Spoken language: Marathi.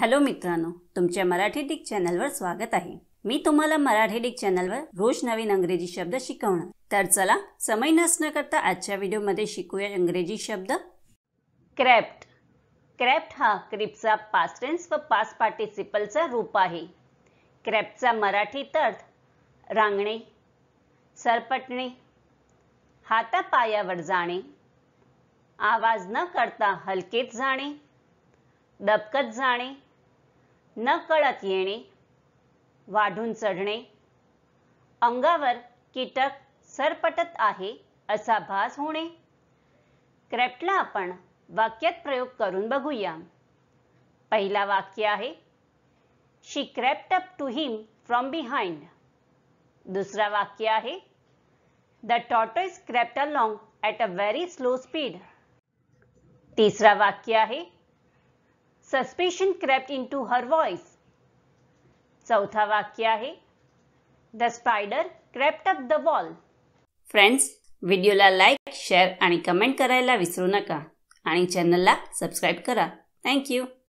हॅलो मित्रांनो तुमच्या मराठी डिक चॅनलवर स्वागत आहे मी तुम्हाला मराठी डिक चॅनलवर रोज नवीन अंग्रेजी शब्द शिकवणार तर चला समय नसणं करता आजच्या व्हिडिओमध्ये शिकूया इंग्रजी शब्द क्रॅप्ट क्रॅप्ट हा क्रिपचा पास्टेन्स व पास पार्टिसिपलचा रूप आहे क्रॅप्टचा मराठी अर्थ रांगणे सरपटणे हातापायावर जाणे आवाज न करता हलकेत जाणे दबकत जाणे न कळत येणे वाढून चढणे अंगावर कीटक सरपटत आहे असा भास होणे क्रॅप्टला आपण वाक्यात प्रयोग करून बघूया पहिला वाक्य आहे she crept up to him from behind दुसरा वाक्य आहे the is crept along at a very slow speed तिसरा वाक्य आहे suspicion crept into her voice चौथा वाक्य आहे the spider crept up the wall friends व्हिडिओला लाईक शेअर आणि कमेंट करायला विसरू नका आणि चॅनलला सबस्क्राईब करा थँक्यू